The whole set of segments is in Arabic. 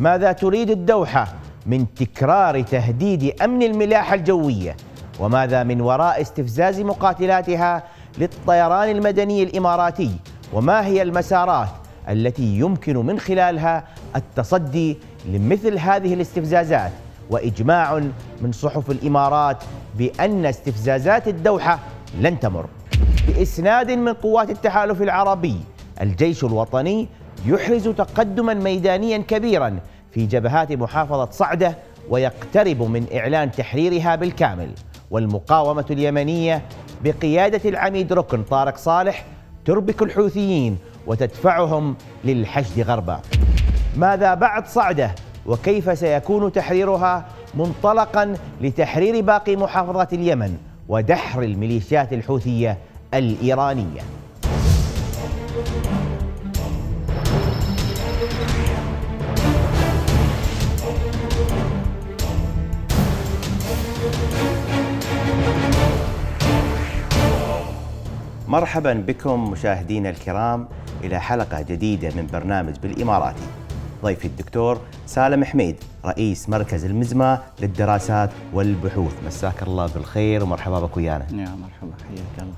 ماذا تريد الدوحة من تكرار تهديد أمن الملاحة الجوية وماذا من وراء استفزاز مقاتلاتها للطيران المدني الإماراتي وما هي المسارات التي يمكن من خلالها التصدي لمثل هذه الاستفزازات واجماع من صحف الامارات بان استفزازات الدوحه لن تمر. باسناد من قوات التحالف العربي الجيش الوطني يحرز تقدما ميدانيا كبيرا في جبهات محافظة صعدة ويقترب من إعلان تحريرها بالكامل والمقاومة اليمنية بقيادة العميد ركن طارق صالح تربك الحوثيين وتدفعهم للحشد غربا ماذا بعد صعده وكيف سيكون تحريرها منطلقا لتحرير باقي محافظات اليمن ودحر الميليشيات الحوثيه الايرانيه مرحبا بكم مشاهدينا الكرام إلى حلقة جديدة من برنامج بالإماراتي ضيفي الدكتور سالم حميد رئيس مركز المزمة للدراسات والبحوث مساك الله بالخير ومرحبا بك ويانا يا مرحبا حياك الله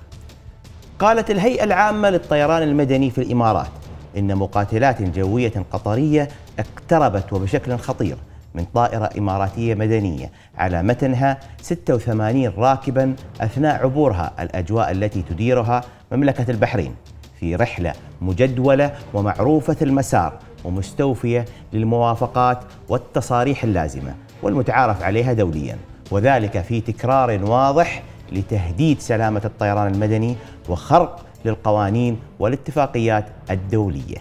قالت الهيئة العامة للطيران المدني في الإمارات إن مقاتلات جوية قطرية اقتربت وبشكل خطير من طائرة إماراتية مدنية على متنها 86 راكبا أثناء عبورها الأجواء التي تديرها مملكة البحرين في رحلة مجدولة ومعروفة المسار ومستوفية للموافقات والتصاريح اللازمة والمتعارف عليها دوليا وذلك في تكرار واضح لتهديد سلامة الطيران المدني وخرق للقوانين والاتفاقيات الدولية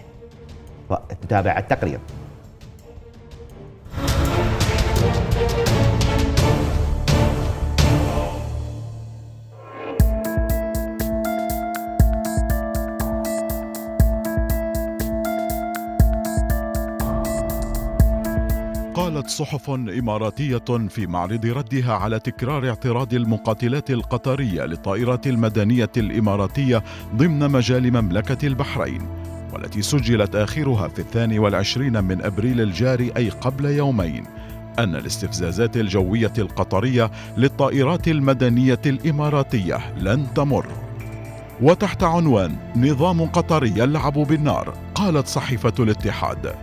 تتابع التقرير أشارت صحف إماراتية في معرض ردها على تكرار اعتراض المقاتلات القطرية للطائرات المدنية الإماراتية ضمن مجال مملكة البحرين والتي سجلت آخرها في الثاني والعشرين من أبريل الجاري أي قبل يومين أن الاستفزازات الجوية القطرية للطائرات المدنية الإماراتية لن تمر وتحت عنوان نظام قطري يلعب بالنار قالت صحيفة الاتحاد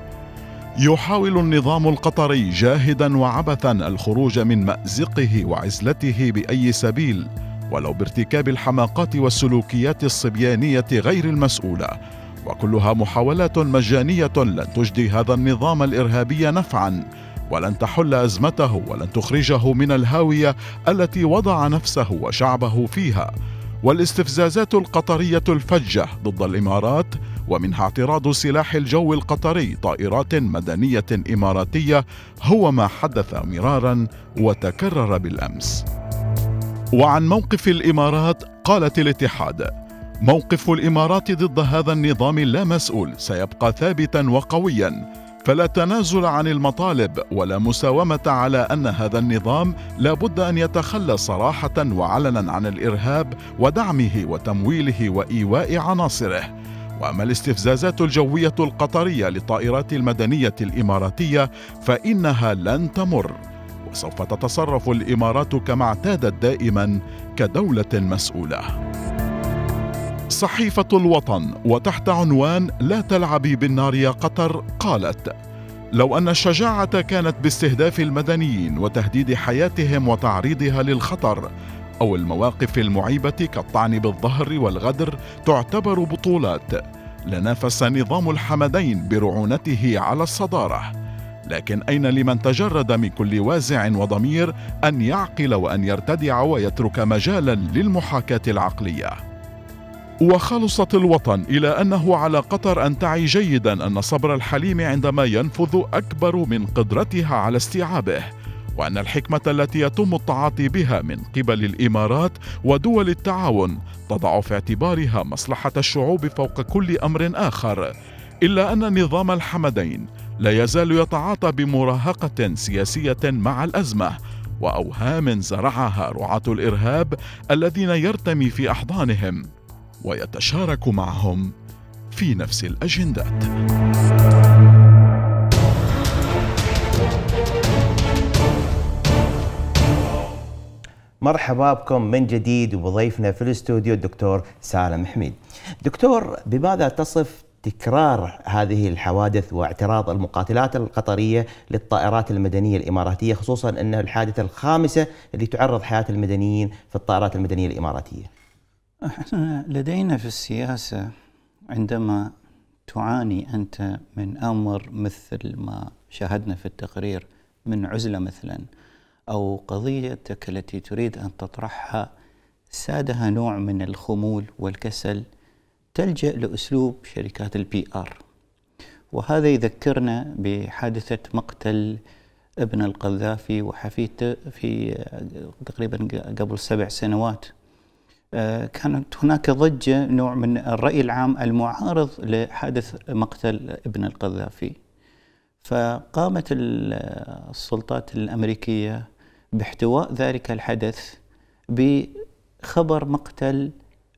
يحاول النظام القطري جاهدا وعبثا الخروج من مازقه وعزلته باي سبيل ولو بارتكاب الحماقات والسلوكيات الصبيانيه غير المسؤوله وكلها محاولات مجانيه لن تجدي هذا النظام الارهابي نفعا ولن تحل ازمته ولن تخرجه من الهاويه التي وضع نفسه وشعبه فيها والاستفزازات القطريه الفجه ضد الامارات ومنها اعتراض سلاح الجو القطري طائرات مدنية إماراتية هو ما حدث مرارا وتكرر بالأمس وعن موقف الإمارات قالت الاتحاد موقف الامارات ضد هذا النظام اللامسؤول سيبقى ثابتا وقويا فلا تنازل عن المطالب ولا مساومه على ان هذا النظام لابد ان يتخلى صراحه وعلنا عن الارهاب ودعمه وتمويله وايواء عناصره واما الاستفزازات الجويه القطريه للطائرات المدنيه الاماراتيه فانها لن تمر وسوف تتصرف الامارات كما اعتادت دائما كدوله مسؤوله صحيفه الوطن وتحت عنوان لا تلعبي بالنار يا قطر قالت لو ان الشجاعه كانت باستهداف المدنيين وتهديد حياتهم وتعريضها للخطر أو المواقف المعيبة كالطعن بالظهر والغدر تعتبر بطولات لنافس نظام الحمدين برعونته على الصدارة لكن أين لمن تجرد من كل وازع وضمير أن يعقل وأن يرتدع ويترك مجالا للمحاكاة العقلية وخلصت الوطن إلى أنه على قطر أن تعي جيدا أن صبر الحليم عندما ينفذ أكبر من قدرتها على استيعابه وأن الحكمة التي يتم التعاطي بها من قبل الإمارات ودول التعاون تضع في اعتبارها مصلحة الشعوب فوق كل أمر آخر إلا أن نظام الحمدين لا يزال يتعاطى بمراهقة سياسية مع الأزمة وأوهام زرعها رعاة الإرهاب الذين يرتمي في أحضانهم ويتشارك معهم في نفس الأجندات. مرحبا بكم من جديد وبضيفنا في الاستوديو الدكتور سالم حميد. دكتور بماذا تصف تكرار هذه الحوادث واعتراض المقاتلات القطريه للطائرات المدنيه الاماراتيه خصوصا ان الحادثه الخامسه اللي تعرض حياه المدنيين في الطائرات المدنيه الاماراتيه. احنا لدينا في السياسه عندما تعاني انت من امر مثل ما شاهدنا في التقرير من عزله مثلا أو قضيتك التي تريد أن تطرحها سادها نوع من الخمول والكسل تلجأ لأسلوب شركات البي آر وهذا يذكرنا بحادثة مقتل ابن القذافي وحفيدته في تقريبا قبل سبع سنوات آه، كانت هناك ضجة نوع من الرأي العام المعارض لحادث مقتل ابن القذافي فقامت السلطات الأمريكية باحتواء ذلك الحدث بخبر مقتل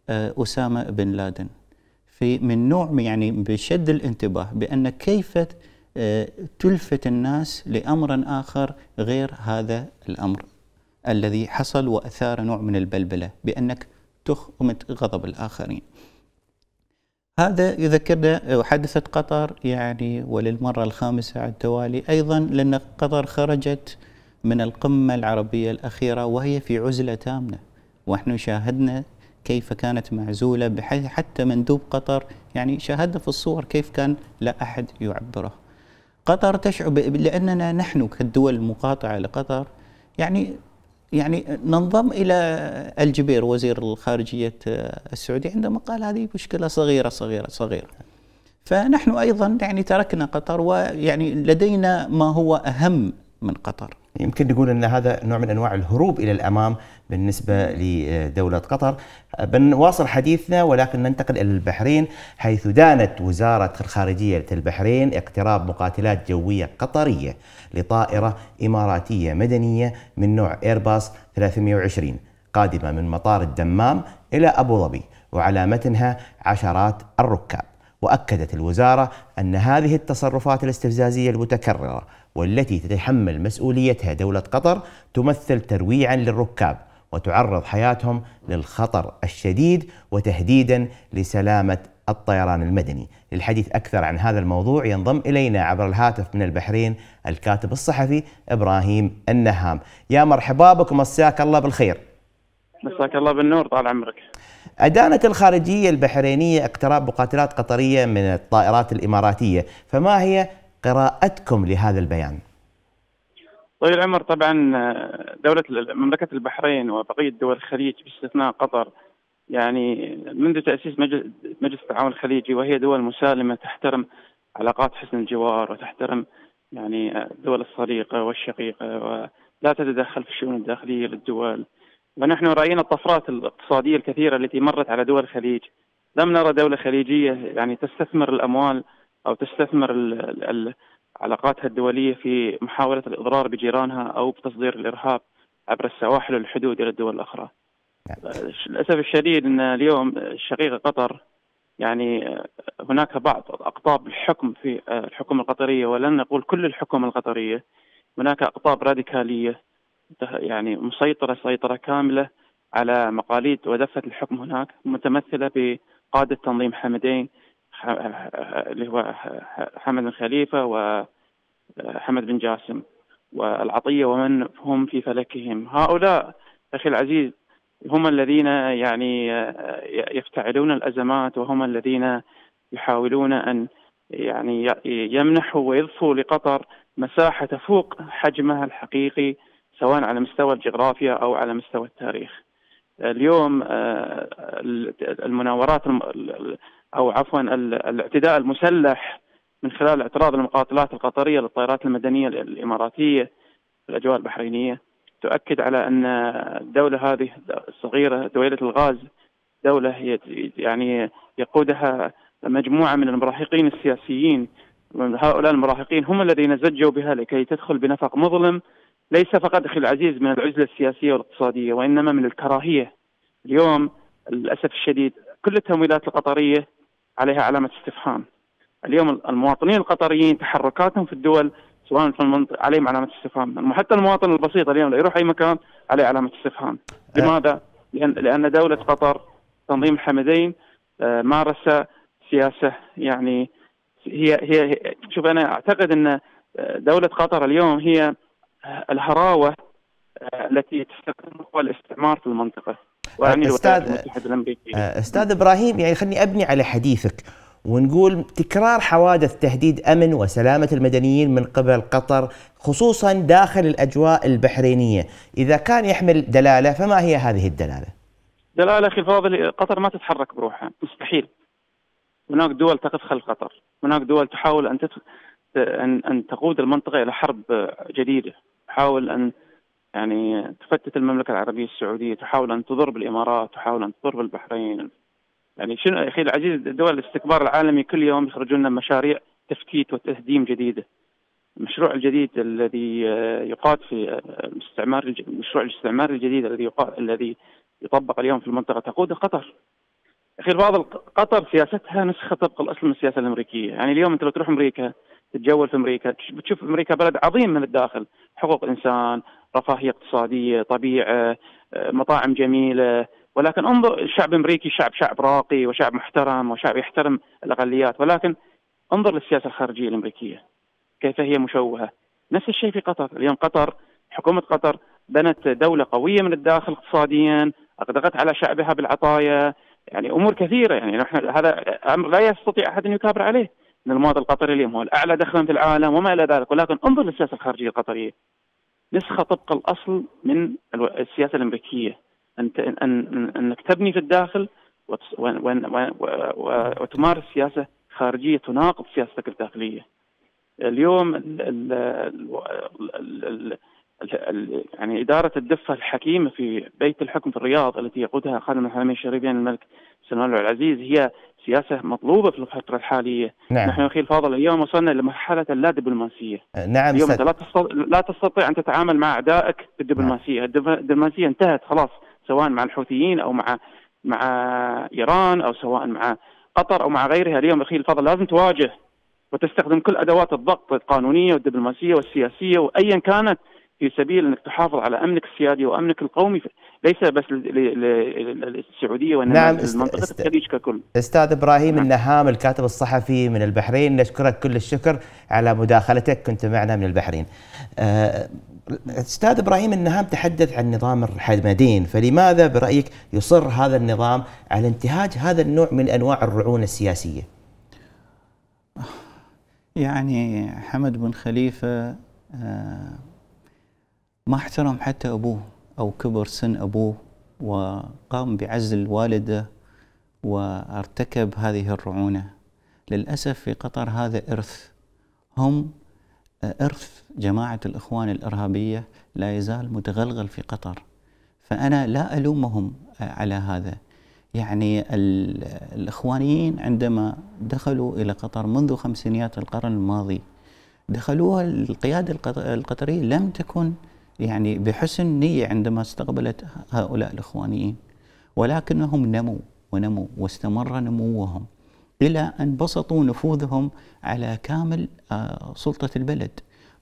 آه، أسامة بن لادن في من نوع يعني بشد الانتباه بأن كيف آه، تلفت الناس لأمر آخر غير هذا الأمر الذي حصل وأثار نوع من البلبلة بأنك تخمت غضب الآخرين هذا يذكرنا آه، حادثة قطر يعني وللمرة الخامسة على التوالي أيضا لأن قطر خرجت من القمة العربية الأخيرة وهي في عزلة تامة ونحن شاهدنا كيف كانت معزولة بحيث حتى مندوب قطر يعني شاهدنا في الصور كيف كان لا أحد يعبره قطر تشعر لأننا نحن كالدول المقاطعة لقطر يعني يعني ننضم الى الجبير وزير الخارجيه السعودي عندما قال هذه مشكله صغيره صغيره صغيره فنحن ايضا يعني تركنا قطر ويعني لدينا ما هو اهم من قطر يمكن نقول ان هذا نوع من انواع الهروب الى الامام بالنسبه لدوله قطر. بنواصل حديثنا ولكن ننتقل الى البحرين حيث دانت وزاره الخارجيه البحرين اقتراب مقاتلات جويه قطريه لطائره اماراتيه مدنيه من نوع ايرباص 320 قادمه من مطار الدمام الى ابو ظبي وعلى متنها عشرات الركاب. واكدت الوزاره ان هذه التصرفات الاستفزازيه المتكرره والتي تتحمل مسؤوليتها دولة قطر تمثل ترويعا للركاب وتعرض حياتهم للخطر الشديد وتهديدا لسلامة الطيران المدني للحديث أكثر عن هذا الموضوع ينضم إلينا عبر الهاتف من البحرين الكاتب الصحفي إبراهيم النهام يا مرحبا بكم مساك الله بالخير مساك الله بالنور طال عمرك أدانت الخارجية البحرينية اقتراب مقاتلات قطرية من الطائرات الإماراتية فما هي قراءتكم لهذا البيان طويل العمر طبعا آه، دولة مملكة البحرين وبقية دول الخليج باستثناء قطر يعني منذ تأسيس مجلس التعاون الخليجي وهي دول مسالمة تحترم علاقات حسن الجوار وتحترم يعني الدول آه، الصديقة والشقيقة ولا تتدخل في الشؤون الداخلية للدول ونحن رأينا الطفرات الاقتصادية الكثيرة التي مرت على دول الخليج لم نرى دولة خليجية يعني تستثمر الأموال او تستثمر علاقاتها الدوليه في محاوله الاضرار بجيرانها او بتصدير الارهاب عبر السواحل والحدود الى الدول الاخرى. للاسف الشديد ان اليوم الشقيقه قطر يعني هناك بعض اقطاب الحكم في الحكومه القطريه ولن نقول كل الحكومه القطريه هناك اقطاب راديكاليه يعني مسيطره سيطره كامله على مقاليد ودفه الحكم هناك متمثله بقاده تنظيم حمدين اللي هو حمد بن خليفه وحمد بن جاسم والعطيه ومن هم في فلكهم هؤلاء اخي العزيز هم الذين يعني يفتعلون الازمات وهم الذين يحاولون ان يعني يمنحوا ويضفوا لقطر مساحه تفوق حجمها الحقيقي سواء على مستوى الجغرافيا او على مستوى التاريخ. اليوم آه، المناورات او عفوا الاعتداء المسلح من خلال اعتراض المقاتلات القطريه للطائرات المدنيه الاماراتيه في الاجواء البحرينيه تؤكد على ان الدوله هذه الصغيره دويله الغاز دوله يعني يقودها مجموعه من المراهقين السياسيين هؤلاء المراهقين هم الذين زجوا بها لكي تدخل بنفق مظلم ليس فقط اخي العزيز من العزله السياسيه والاقتصاديه وانما من الكراهيه اليوم للاسف الشديد كل التمويلات القطريه عليها علامة استفهام اليوم المواطنين القطريين تحركاتهم في الدول سواء في المنطقة عليهم علامة استفهام حتى المواطن البسيط اليوم لا يروح أي مكان عليه علامة استفهام لماذا؟ لأن, لأن دولة قطر تنظيم الحمدين آه، مارس سياسة يعني هي هي شوف أنا أعتقد أن آه، دولة قطر اليوم هي الهراوة آه، التي تستخدمها الاستعمار في المنطقة استاذ الامريكي آه، استاذ ابراهيم يعني خلني ابني على حديثك ونقول تكرار حوادث تهديد امن وسلامه المدنيين من قبل قطر خصوصا داخل الاجواء البحرينيه، اذا كان يحمل دلاله فما هي هذه الدلاله؟ دلاله اخي الفاضل قطر ما تتحرك بروحها، مستحيل. هناك دول تقف خلف قطر، هناك دول تحاول ان تت... ان ان تقود المنطقه الى حرب جديده، تحاول ان يعني تفتت المملكه العربيه السعوديه تحاول ان تضرب الامارات تحاول ان تضرب البحرين يعني شنو اخي العزيز دول الاستكبار العالمي كل يوم يخرجون لنا مشاريع تفكيت وتهديم جديده المشروع الجديد الذي يقاد في الاستعمار المشروع الاستعماري الجديد الذي يقاد الذي يطبق اليوم في المنطقه تقوده قطر اخي البعض قطر سياستها نسخه طبق الاصل من السياسه الامريكيه، يعني اليوم انت لو تروح امريكا تتجول في امريكا بتشوف امريكا بلد عظيم من الداخل، حقوق إنسان رفاهيه اقتصاديه، طبيعه، آه، مطاعم جميله، ولكن انظر الشعب الامريكي شعب شعب راقي وشعب محترم وشعب يحترم الاقليات، ولكن انظر للسياسه الخارجيه الامريكيه كيف هي مشوهه. نفس الشيء في قطر، اليوم قطر حكومه قطر بنت دوله قويه من الداخل اقتصاديا، اغدقت على شعبها بالعطايا، يعني امور كثيره يعني نحن هذا امر لا يستطيع احد ان يكابر عليه. ان المواطن القطري اليوم هو الاعلى دخلا في العالم وما الى ذلك، ولكن انظر للسياسه الخارجيه القطريه، نسخه طبق الاصل من السياسه الامريكيه ان ان انك تبني في الداخل وتمارس سياسه خارجيه تناقض سياستك الداخليه. اليوم يعني اداره الدفه الحكيمه في بيت الحكم في الرياض التي يقودها خادم الحرمين الشريفين يعني الملك سلمان العزيز هي سياسة مطلوبة في الفترة الحالية نعم. نحن أخي الفاضل اليوم وصلنا لمرحلة اللا دبلوماسية أه، نعم اليوم أنت لا, تستطيع لا تستطيع أن تتعامل مع أعدائك بالدبلوماسية نعم. الدبلوماسية انتهت خلاص سواء مع الحوثيين أو مع مع إيران أو سواء مع قطر أو مع غيرها اليوم أخي الفاضل لازم تواجه وتستخدم كل أدوات الضغط القانونية والدبلوماسية والسياسية وأيا كانت في سبيل أنك تحافظ على أمنك السيادي وأمنك القومي ليس بس للسعوديه وانما نعم المنطقه است... الخليج ككل استاذ ابراهيم نعم. النهام الكاتب الصحفي من البحرين نشكرك كل الشكر على مداخلتك كنت معنا من البحرين آه، استاذ ابراهيم النهام تحدث عن نظام الحمدين فلماذا برايك يصر هذا النظام على انتهاج هذا النوع من انواع الرعونه السياسيه يعني حمد بن خليفه آه، ما احترم حتى ابوه أو كبر سن أبوه وقام بعزل والده وارتكب هذه الرعونة للأسف في قطر هذا إرث هم إرث جماعة الإخوان الإرهابية لا يزال متغلغل في قطر فأنا لا ألومهم على هذا يعني الإخوانيين عندما دخلوا إلى قطر منذ خمسينيات القرن الماضي دخلوها القيادة القطرية لم تكن يعني بحسن نية عندما استقبلت هؤلاء الإخوانيين ولكنهم نموا ونموا واستمر نموهم إلى أن بسطوا نفوذهم على كامل آه، سلطة البلد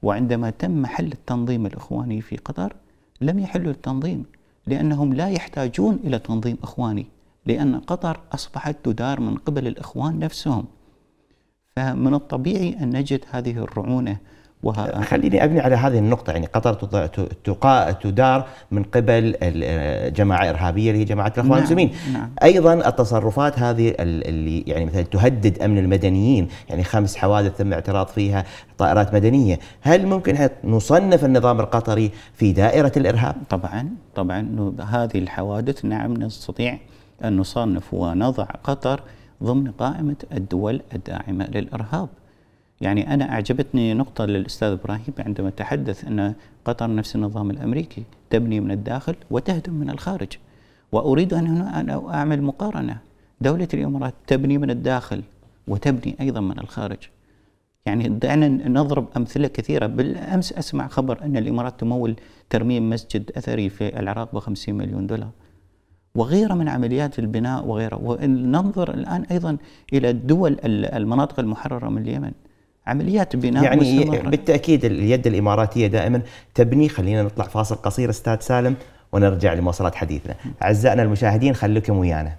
وعندما تم حل التنظيم الإخواني في قطر لم يحلوا التنظيم لأنهم لا يحتاجون إلى تنظيم إخواني لأن قطر أصبحت تدار من قبل الإخوان نفسهم فمن الطبيعي أن نجد هذه الرعونة وها خليني ابني على هذه النقطه يعني قطر تقا تدار من قبل جماعه ارهابيه اللي هي جماعه الاخوان نعم المسلمين نعم ايضا التصرفات هذه اللي يعني مثلا تهدد امن المدنيين يعني خمس حوادث تم اعتراض فيها طائرات مدنيه هل ممكن نصنف النظام القطري في دائره الارهاب طبعا طبعا هذه الحوادث نعم نستطيع ان نصنف ونضع قطر ضمن قائمه الدول الداعمه للارهاب يعني أنا أعجبتني نقطة للأستاذ إبراهيم عندما تحدث أن قطر نفس النظام الأمريكي تبني من الداخل وتهدم من الخارج وأريد أن هنا أن أعمل مقارنة دولة الإمارات تبني من الداخل وتبني أيضا من الخارج يعني دعنا نضرب أمثلة كثيرة بالأمس أسمع خبر أن الإمارات تمول ترميم مسجد أثري في العراق ب 50 مليون دولار وغيرها من عمليات البناء وغيرها وننظر الآن أيضا إلى الدول المناطق المحررة من اليمن عمليات بناء يعني مستمرة. بالتاكيد اليد الاماراتيه دائما تبني خلينا نطلع فاصل قصير استاذ سالم ونرجع لمواصلات حديثنا اعزائنا المشاهدين خليكم ويانا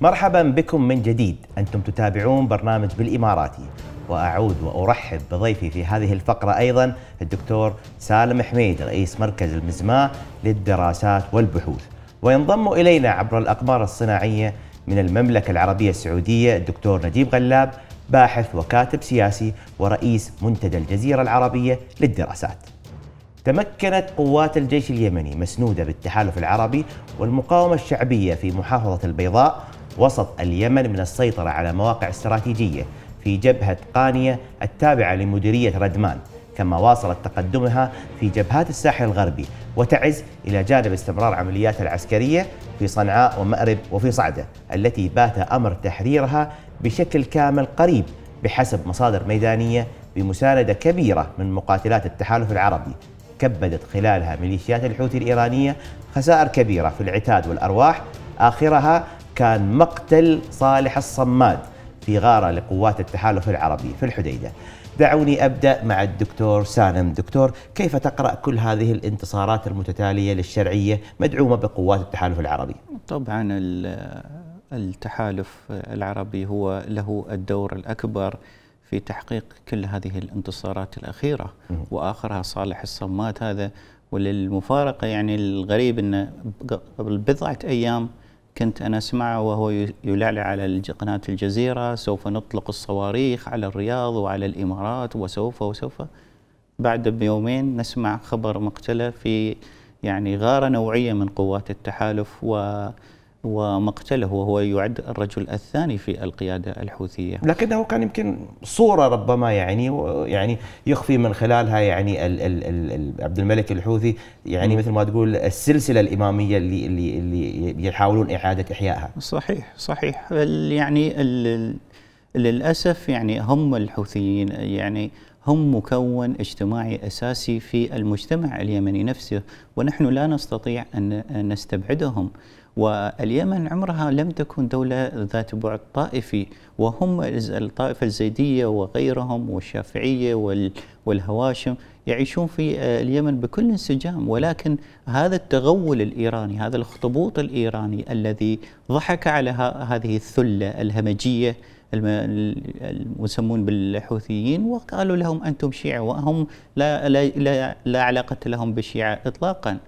مرحبا بكم من جديد انتم تتابعون برنامج بالاماراتي واعود وارحب بضيفي في هذه الفقره ايضا الدكتور سالم حميد رئيس مركز المزماء للدراسات والبحوث وينضم الينا عبر الاقمار الصناعيه من المملكه العربيه السعوديه الدكتور نجيب غلاب باحث وكاتب سياسي ورئيس منتدى الجزيره العربيه للدراسات. تمكنت قوات الجيش اليمني مسنوده بالتحالف العربي والمقاومه الشعبيه في محافظه البيضاء وسط اليمن من السيطره على مواقع استراتيجيه في جبهة قانية التابعة لمديرية ردمان كما واصلت تقدمها في جبهات الساحل الغربي وتعز إلى جانب استمرار عملياتها العسكرية في صنعاء ومأرب وفي صعدة التي بات أمر تحريرها بشكل كامل قريب بحسب مصادر ميدانية بمساندة كبيرة من مقاتلات التحالف العربي كبدت خلالها ميليشيات الحوثي الإيرانية خسائر كبيرة في العتاد والأرواح آخرها كان مقتل صالح الصماد في غارة لقوات التحالف العربي في الحديدة دعوني أبدأ مع الدكتور سالم دكتور كيف تقرأ كل هذه الانتصارات المتتالية للشرعية مدعومة بقوات التحالف العربي طبعا التحالف العربي هو له الدور الأكبر في تحقيق كل هذه الانتصارات الأخيرة وآخرها صالح الصمات هذا وللمفارقة يعني الغريب أنه قبل بضعة أيام كنت أنا أسمعه وهو يلعلع على قناة الجزيرة سوف نطلق الصواريخ على الرياض وعلى الإمارات وسوف وسوف بعد بيومين نسمع خبر مقتله في يعني غارة نوعية من قوات التحالف و ومقتله وهو يعد الرجل الثاني في القيادة الحوثية لكنه كان يمكن صورة ربما يعني يعني يخفي من خلالها يعني ال ال ال عبد الملك الحوثي يعني مثل ما تقول السلسلة الإمامية اللي اللي اللي يحاولون إعادة إحيائها صحيح صحيح يعني للأسف يعني هم الحوثيين يعني هم مكون اجتماعي اساسي في المجتمع اليمني نفسه ونحن لا نستطيع ان نستبعدهم واليمن عمرها لم تكن دولة ذات بعد طائفي وهم الطائفة الزيدية وغيرهم والشافعية والهواشم يعيشون في آه، اليمن بكل انسجام ولكن هذا التغول الإيراني هذا الخطبوط الإيراني الذي ضحك على هذه الثلة الهمجية المسمون بالحوثيين وقالوا لهم أنتم شيعة وهم لا, لا, لا, لا علاقة لهم بالشيعة إطلاقاً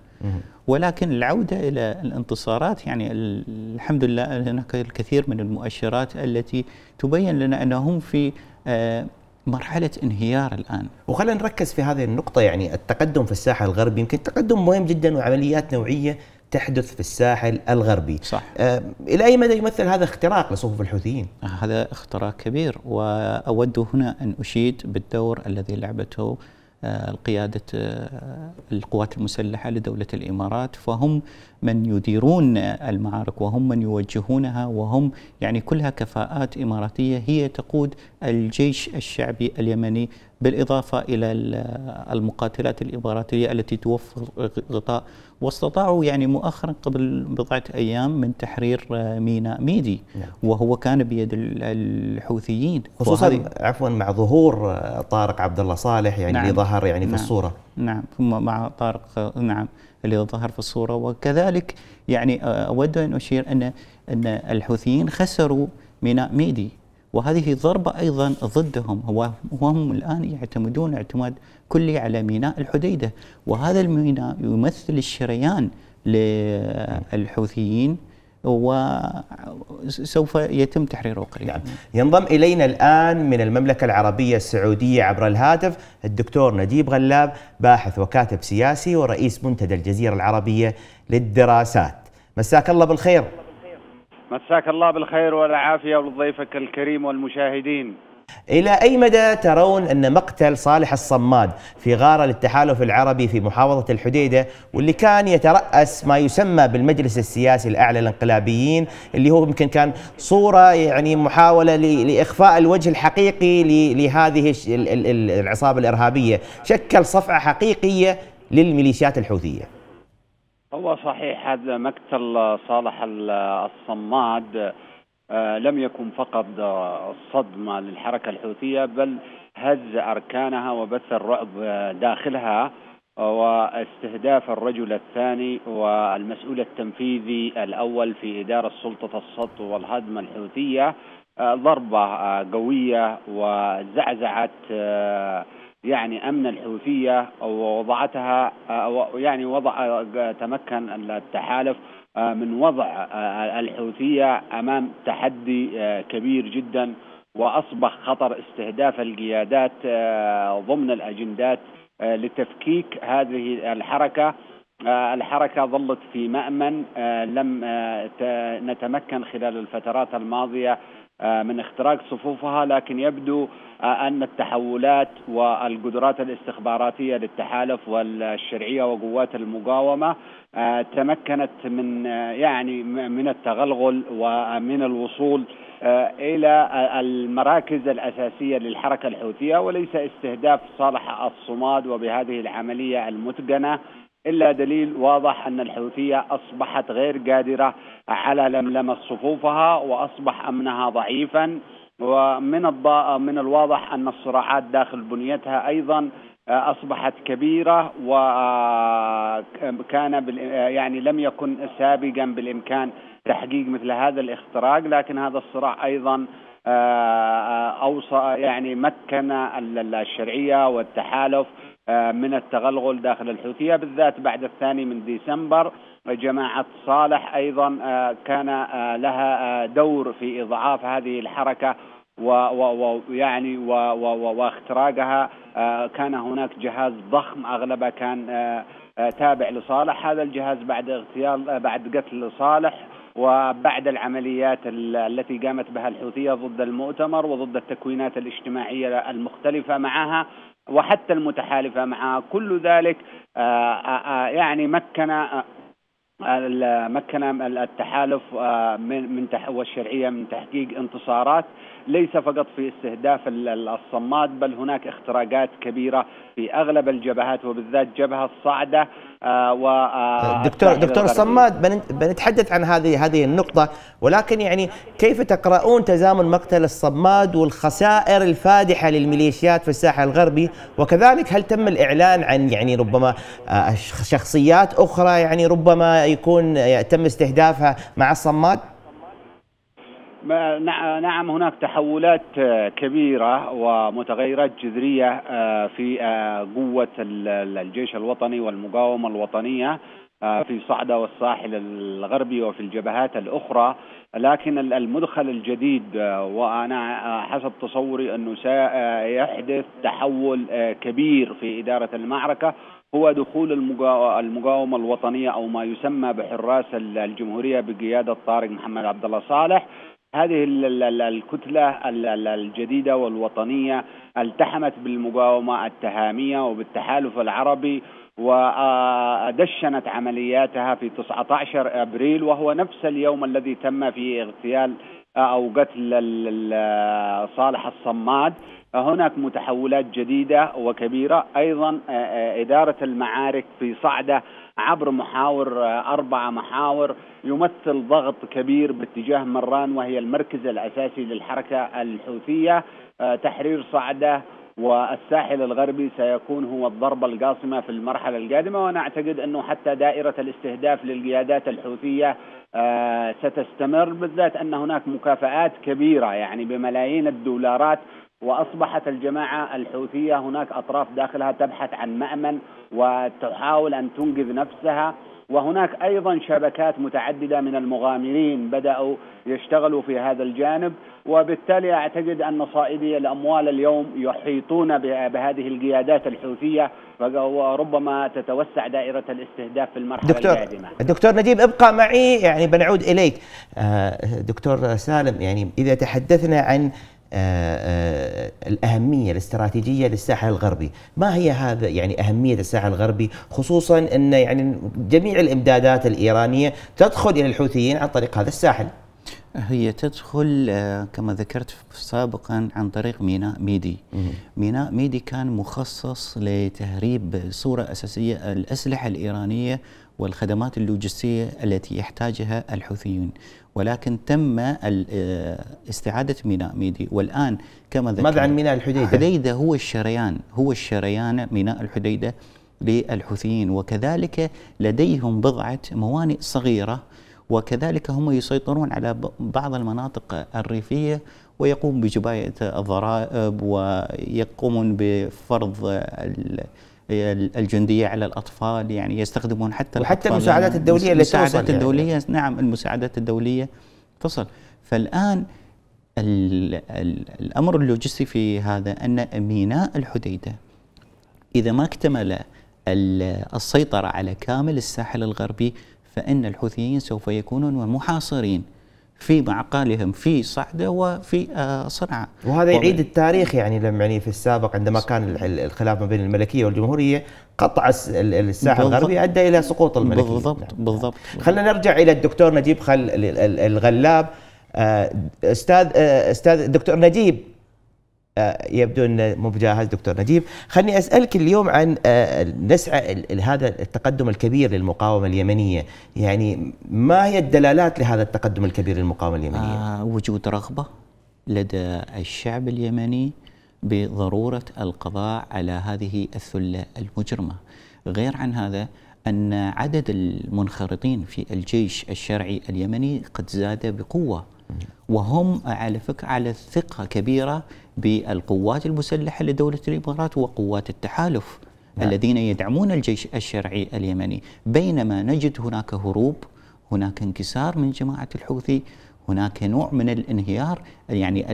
ولكن العوده الى الانتصارات يعني الحمد لله هناك الكثير من المؤشرات التي تبين لنا انهم في آه، مرحلة انهيار الآن وخلينا نركز في هذه النقطة يعني التقدم في الساحل الغربي يمكن تقدم مهم جدا وعمليات نوعية تحدث في الساحل الغربي صح. آه إلى أي مدى يمثل هذا اختراق لصفوف الحوثيين؟ آه، هذا اختراق كبير وأود هنا أن أشيد بالدور الذي لعبته آه، قيادة آه، القوات المسلحة لدولة الإمارات فهم من يديرون المعارك وهم من يوجهونها وهم يعني كلها كفاءات إماراتية هي تقود الجيش الشعبي اليمني بالإضافة إلى المقاتلات الإماراتية التي توفر غطاء واستطاعوا يعني مؤخرا قبل بضعة أيام من تحرير ميناء ميدي نعم. وهو كان بيد الحوثيين خصوصا عفوا مع ظهور طارق عبد الله صالح يعني نعم ظهر يعني نعم في الصورة نعم ثم مع طارق نعم اللي ظهر في الصوره وكذلك يعني آه، اود ان اشير ان ان الحوثيين خسروا ميناء ميدي وهذه ضربه ايضا ضدهم وهم الان يعتمدون اعتماد كلي على ميناء الحديده وهذا الميناء يمثل الشريان للحوثيين وسوف يتم تحريره قريبا نعم. ينضم إلينا الآن من المملكة العربية السعودية عبر الهاتف الدكتور نجيب غلاب باحث وكاتب سياسي ورئيس منتدى الجزيرة العربية للدراسات مساك الله بالخير مساك الله بالخير والعافية ولضيفك الكريم والمشاهدين إلى أي مدى ترون أن مقتل صالح الصماد في غارة للتحالف العربي في محافظة الحديدة واللي كان يترأس ما يسمى بالمجلس السياسي الأعلى للانقلابيين اللي هو يمكن كان صورة يعني محاولة لإخفاء الوجه الحقيقي لهذه العصابة الإرهابية شكل صفعة حقيقية للميليشيات الحوثية هو صحيح هذا مقتل صالح الصماد آه، لم يكن فقط صدمة للحركة الحوثية بل هز أركانها وبث الرعب داخلها آه، واستهداف الرجل الثاني والمسؤول التنفيذي الأول في إدارة سلطة الصد والهدم الحوثية آه، ضربة قوية وزعزعت يعني أمن الحوثية ووضعتها يعني وضع تمكن التحالف آه، من وضع آه، الحوثية أمام تحدي آه، كبير جدا وأصبح خطر استهداف القيادات ضمن الأجندات لتفكيك هذه الحركة الحركة ظلت في مأمن لم نتمكن خلال الفترات الماضية آه، من اختراق صفوفها لكن يبدو آه، أن التحولات والقدرات الاستخباراتية للتحالف والشرعية وقوات المقاومة آه، تمكنت من يعني من التغلغل ومن الوصول إلى المراكز الأساسية للحركة الحوثية وليس استهداف صالح الصماد وبهذه العملية المتقنة إلا دليل واضح أن الحوثية أصبحت غير قادرة على لملمة صفوفها وأصبح أمنها ضعيفا ومن من الواضح أن الصراعات داخل بنيتها أيضا آه، أصبحت كبيرة وكان آه، بال... آه، يعني لم يكن سابقا بالإمكان تحقيق مثل هذا الاختراق لكن هذا الصراع أيضا أوصى يعني مكن الشرعية والتحالف آه، من التغلغل داخل الحوثية بالذات بعد الثاني من ديسمبر جماعة صالح أيضا آه، كان آه، لها دور في إضعاف هذه الحركة ويعني واختراقها كان هناك جهاز ضخم أغلبه كان تابع لصالح هذا الجهاز بعد اغتيال بعد قتل صالح وبعد العمليات التي قامت بها الحوثية ضد المؤتمر وضد التكوينات الاجتماعية المختلفة معها وحتى المتحالفة معها كل ذلك آه، آه، آه، يعني مكن مكن التحالف من من والشرعيه من تحقيق انتصارات ليس فقط في استهداف الصماد بل هناك اختراقات كبيره في اغلب الجبهات وبالذات جبهه الصعده و آه، دكتور دكتور صماد بنتحدث عن هذه هذه النقطة ولكن يعني كيف تقرؤون تزامن مقتل الصماد والخسائر الفادحة للميليشيات في الساحل الغربي وكذلك هل تم الإعلان عن يعني ربما آه، شخصيات أخرى يعني ربما يكون تم استهدافها مع الصماد؟ نعم هناك تحولات آه، كبيرة ومتغيرات جذرية آه، في آه، قوة الجيش الوطني والمقاومة الوطنية في صعدة والساحل الغربي وفي الجبهات الأخرى لكن المدخل الجديد وأنا حسب تصوري أنه سيحدث تحول كبير في إدارة المعركة هو دخول المقاومة الوطنية أو ما يسمى بحراس الجمهورية بقيادة طارق محمد عبد الله صالح هذه الكتلة الجديدة والوطنية التحمت بالمقاومة التهامية وبالتحالف العربي ودشنت عملياتها في 19 أبريل وهو نفس اليوم الذي تم فيه اغتيال أو قتل صالح الصماد هناك متحولات جديدة وكبيرة أيضا إدارة المعارك في صعدة عبر محاور آه، أربعة محاور يمثل ضغط كبير باتجاه مران وهي المركز الأساسي للحركة الحوثية آه، تحرير صعدة والساحل الغربي سيكون هو الضربة القاصمة في المرحلة القادمة وأنا أعتقد أنه حتى دائرة الاستهداف للقيادات الحوثية آه، ستستمر بالذات أن هناك مكافآت كبيرة يعني بملايين الدولارات وأصبحت الجماعة الحوثية هناك أطراف داخلها تبحث عن مأمن وتحاول أن تنقذ نفسها وهناك أيضا شبكات متعددة من المغامرين بدأوا يشتغلوا في هذا الجانب وبالتالي أعتقد أن صائدي الأموال اليوم يحيطون بهذه القيادات الحوثية وربما تتوسع دائرة الاستهداف في المرحلة دكتور القادمة دكتور نجيب ابقى معي يعني بنعود إليك آه، دكتور سالم يعني إذا تحدثنا عن آه، آه، الأهمية الاستراتيجية للساحل الغربي ما هي هذا يعني أهمية الساحل الغربي خصوصا أن يعني جميع الإمدادات الإيرانية تدخل إلى الحوثيين عن طريق هذا الساحل هي تدخل آه، كما ذكرت سابقا عن طريق ميناء ميدي ميناء ميدي كان مخصص لتهريب صورة أساسية الأسلحة الإيرانية والخدمات اللوجستية التي يحتاجها الحوثيون ولكن تم آه، استعادة ميناء ميدي والآن كما ذكرت ماذا عن ميناء الحديدة؟ الحديدة هو الشريان هو الشريان ميناء الحديدة للحوثيين وكذلك لديهم بضعة موانئ صغيرة وكذلك هم يسيطرون على بعض المناطق الريفية ويقوم بجباية الضرائب ويقومون بفرض الجنديه على الاطفال يعني يستخدمون حتى وحتى المساعدات الدوليه التي توصل المساعدات الدوليه يعني. نعم المساعدات الدوليه تصل فالان الامر اللوجستي في هذا ان ميناء الحديده اذا ما اكتمل السيطره على كامل الساحل الغربي فان الحوثيين سوف يكونون محاصرين في معقلهم في صعده وفي آه، صنعاء. وهذا يعيد التاريخ يعني لما يعني في السابق عندما كان الخلاف ما بين الملكيه والجمهوريه قطع الساحه الغربي ادى الى سقوط الملكيه. بالضبط نعم. بالضبط. نعم. خلينا نرجع الى الدكتور نجيب خل الغلاب آه، استاذ آه، استاذ الدكتور نجيب آه، يبدو انه مو بجاهز دكتور نجيب خلني اسالك اليوم عن آه، نسعى لهذا التقدم الكبير للمقاومه اليمنيه يعني ما هي الدلالات لهذا التقدم الكبير للمقاومه اليمنيه آه وجود رغبه لدى الشعب اليمني بضروره القضاء على هذه الثله المجرمه غير عن هذا ان عدد المنخرطين في الجيش الشرعي اليمني قد زاد بقوه وهم على فكره على ثقه كبيره بالقوات المسلحة لدولة الإمارات وقوات التحالف نعم. الذين يدعمون الجيش الشرعي اليمني بينما نجد هناك هروب هناك انكسار من جماعة الحوثي هناك نوع من الانهيار يعني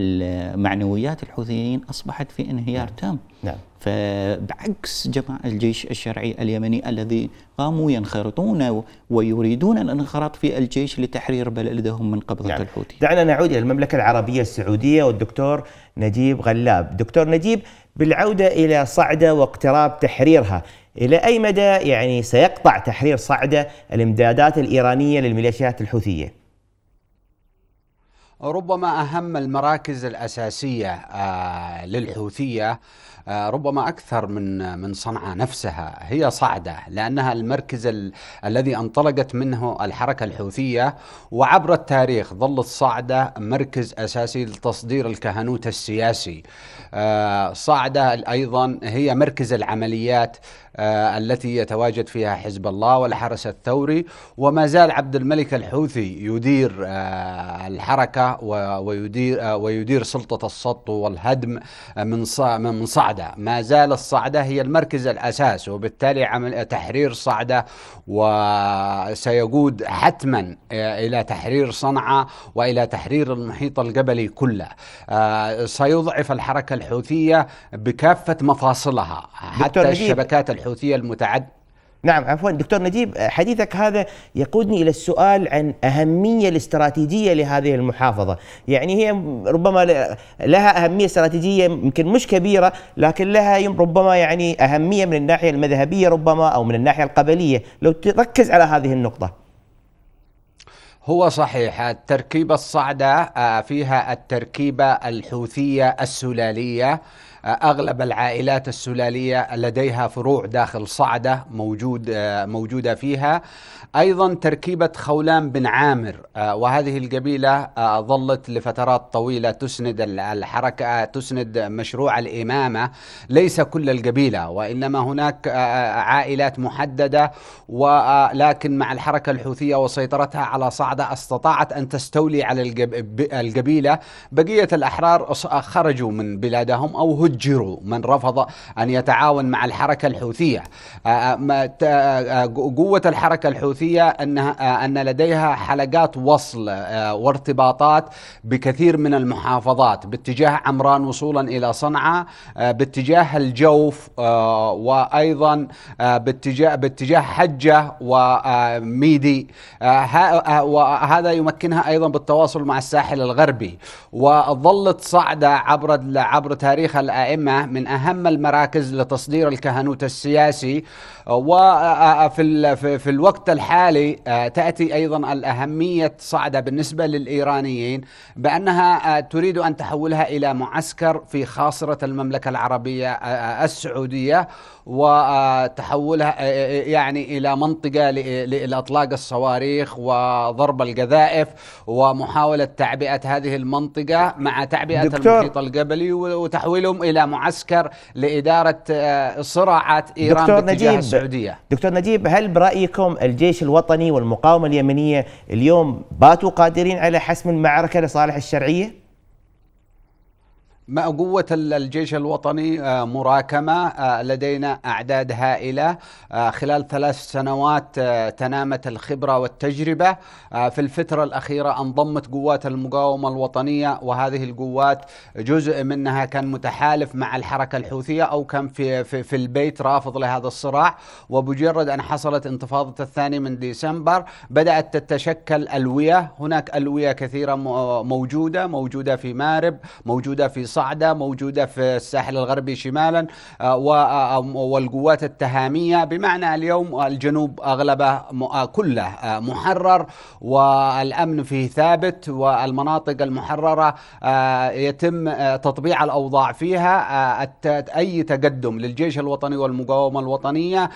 معنويات الحوثيين اصبحت في انهيار نعم. تام نعم. فبعكس جماعة الجيش الشرعي اليمني الذي قاموا ينخرطون ويريدون الانخراط في الجيش لتحرير بلدهم من قبضة نعم. الحوثي دعنا نعود إلى المملكة العربية السعودية والدكتور نجيب غلاب دكتور نجيب بالعودة إلى صعدة واقتراب تحريرها إلى أي مدى يعني سيقطع تحرير صعدة الإمدادات الإيرانية للميليشيات الحوثية؟ ربما أهم المراكز الأساسية آه، للحوثية آه، ربما أكثر من آه، من صنعاء نفسها هي صعدة لأنها المركز ال... الذي انطلقت منه الحركة الحوثية وعبر التاريخ ظلت صعدة مركز أساسي لتصدير الكهنوت السياسي آه، صعدة أيضا هي مركز العمليات التي يتواجد فيها حزب الله والحرس الثوري وما زال عبد الملك الحوثي يدير الحركة ويدير, ويدير سلطة السط والهدم من صعدة صعدة ما زال الصعدة هي المركز الأساس وبالتالي عمل تحرير صعدة وسيقود حتما آه، إلى تحرير صنعاء وإلى تحرير المحيط الجبلي كله آه، سيضعف الحركة الحوثية بكافة مفاصلها حتى الشبكات الحوثية المتعددة نعم عفوا دكتور نجيب حديثك هذا يقودني الى السؤال عن اهميه الاستراتيجيه لهذه المحافظه، يعني هي ربما لها اهميه استراتيجيه يمكن مش كبيره لكن لها ربما يعني اهميه من الناحيه المذهبيه ربما او من الناحيه القبليه، لو تركز على هذه النقطه. هو صحيح التركيبة الصعدة آه، فيها التركيبة الحوثية السلالية اغلب العائلات السلاليه لديها فروع داخل صعده موجود آه، موجوده فيها ايضا تركيبه خولان بن عامر آه، وهذه القبيله آه، ظلت لفترات طويله تسند الحركه تسند مشروع الامامه ليس كل القبيله وانما هناك عائلات محدده ولكن مع الحركه الحوثيه وسيطرتها على صعده استطاعت ان تستولي على القبيله بقيه الاحرار خرجوا من بلادهم او هجوا يفجروا من رفض أن يتعاون مع الحركة الحوثية آه، آه، آه، قوة الحركة الحوثية أنها أن لديها حلقات وصل وارتباطات بكثير من المحافظات باتجاه عمران وصولا إلى صنعاء باتجاه الجوف وأيضا باتجاه باتجاه حجة وميدي وهذا يمكنها أيضا بالتواصل مع الساحل الغربي وظلت صعدة عبر عبر تاريخ الأئمة من أهم المراكز لتصدير الكهنوت السياسي وفي آه، آه، في الوقت الحالي آه، تأتي أيضا الأهمية صعدة بالنسبة للإيرانيين بأنها تريد أن تحولها إلى معسكر في خاصرة المملكة العربية السعودية وتحولها آه، آه، آه، يعني الى منطقه لاطلاق الصواريخ وضرب القذائف ومحاوله تعبئه هذه المنطقه مع تعبئه دكتور المحيط القبلي وتحويلهم الى معسكر لاداره صراعات ايران دكتور باتجاه نجيب السعوديه. دكتور نجيب هل برايكم الجيش الوطني والمقاومه اليمنيه اليوم باتوا قادرين على حسم المعركه لصالح الشرعيه؟ ما قوة الجيش الوطني آه، مراكمة آه، لدينا أعداد هائلة آه، خلال ثلاث سنوات تنامت الخبرة والتجربة في الفترة الأخيرة انضمت قوات المقاومة الوطنية وهذه القوات جزء منها كان متحالف مع الحركة الحوثية أو كان في, في, في البيت رافض لهذا الصراع وبمجرد أن حصلت انتفاضة الثاني من ديسمبر بدأت تتشكل ألوية هناك ألوية كثيرة موجودة موجودة في مارب موجودة في الصعدة موجودة في الساحل الغربي شمالا آه، آه، والقوات التهامية بمعنى اليوم الجنوب أغلبه آه، كله محرر والأمن فيه ثابت والمناطق المحررة يتم تطبيع الأوضاع فيها أي تقدم للجيش الوطني والمقاومة الوطنية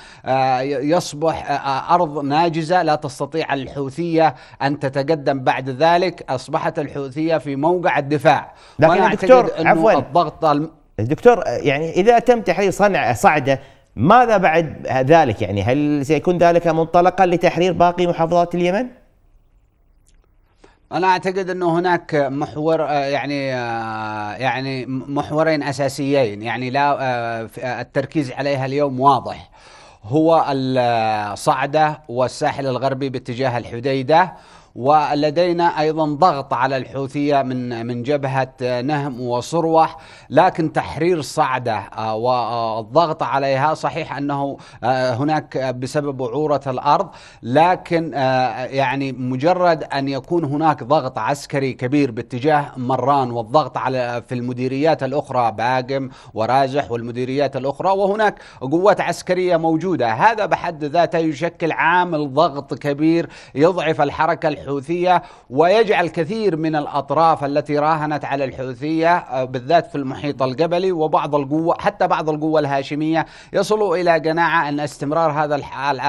يصبح أرض ناجزة لا تستطيع الحوثية أن تتقدم بعد ذلك أصبحت الحوثية في موقع الدفاع لكن دكتور أن عفوا الضغط الدكتور يعني اذا تم تحرير صنع صعده ماذا بعد ذلك يعني هل سيكون ذلك منطلقا لتحرير باقي محافظات اليمن؟ انا اعتقد انه هناك محور آه، يعني آه، يعني محورين اساسيين يعني لا آه، التركيز عليها اليوم واضح هو الصعده والساحل الغربي باتجاه الحديده ولدينا ايضا ضغط على الحوثيه من من جبهه نهم وصروح لكن تحرير صعده آه، والضغط عليها صحيح انه آه، هناك بسبب عوره الارض لكن آه، يعني مجرد ان يكون هناك ضغط عسكري كبير باتجاه مران والضغط على في المديريات الاخرى باقم ورازح والمديريات الاخرى وهناك قوات عسكريه موجوده هذا بحد ذاته يشكل عامل ضغط كبير يضعف الحركه الحوثية ويجعل كثير من الأطراف التي راهنت على الحوثية آه، بالذات في المحيط القبلي وبعض القوة حتى بعض القوة الهاشمية يصلوا إلى قناعة أن استمرار هذا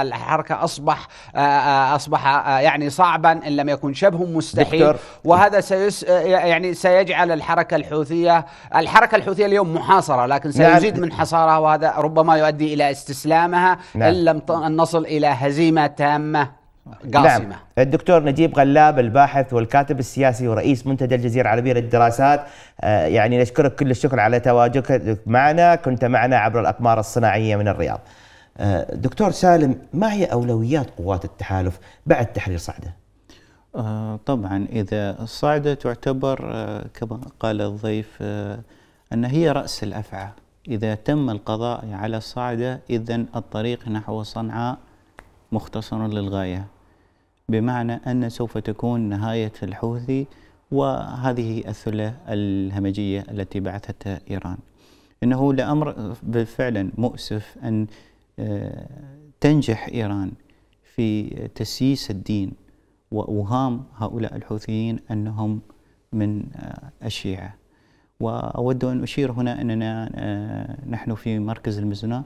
الحركة أصبح آه، آه، أصبح يعني صعبا إن لم يكن شبه مستحيل دكتور. وهذا سيس يعني سيجعل الحركة الحوثية الحركة الحوثية اليوم محاصرة لكن نعم. سيزيد من حصارها وهذا ربما يؤدي إلى استسلامها نعم. إن لم نصل إلى هزيمة تامة نعم. قاسمة نعم. الدكتور نجيب غلاب الباحث والكاتب السياسي ورئيس منتدى الجزيرة العربية للدراسات آه، يعني نشكرك كل الشكر على تواجدك معنا كنت معنا عبر الأقمار الصناعية من الرياض آه، دكتور سالم ما هي أولويات قوات التحالف بعد تحرير صعدة؟ آه، طبعا إذا صعدة تعتبر كما قال الضيف أن هي رأس الأفعى إذا تم القضاء على صعدة إذا الطريق نحو صنعاء مختصرا للغاية بمعنى أن سوف تكون نهاية الحوثي وهذه الثلة الهمجية التي بعثتها إيران إنه لأمر فعلا مؤسف أن آه، تنجح إيران في تسييس الدين وأوهام هؤلاء الحوثيين أنهم من آه، الشيعة وأود أن أشير هنا أننا آه، نحن في مركز المزنة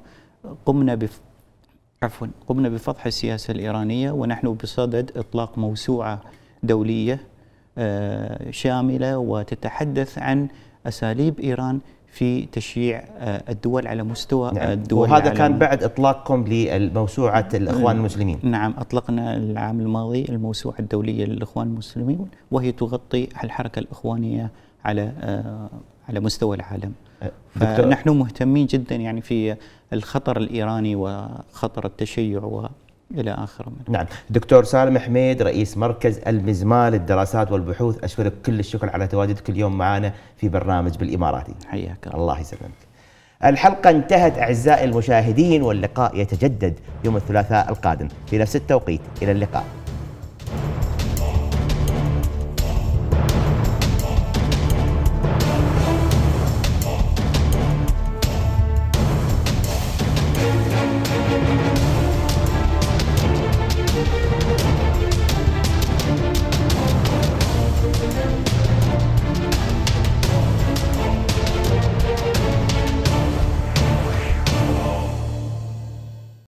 قمنا عفوا قمنا بفضح السياسة الإيرانية ونحن بصدد إطلاق موسوعة دولية آه، شاملة وتتحدث عن أساليب إيران في تشييع آه، الدول على مستوى نعم. الدول وهذا كان بعد اطلاقكم لموسوعه نعم. الاخوان المسلمين نعم اطلقنا العام الماضي الموسوعه الدوليه للاخوان المسلمين وهي تغطي الحركه الاخوانيه على آه، على مستوى العالم فنحن مهتمين جدا يعني في الخطر الايراني وخطر التشيع و الى اخره نعم دكتور سالم حميد رئيس مركز المزمال للدراسات والبحوث اشكرك كل الشكر على تواجدك اليوم معنا في برنامج بالاماراتي حياك الله يسلمك الحلقه انتهت اعزائي المشاهدين واللقاء يتجدد يوم الثلاثاء القادم في نفس التوقيت الى اللقاء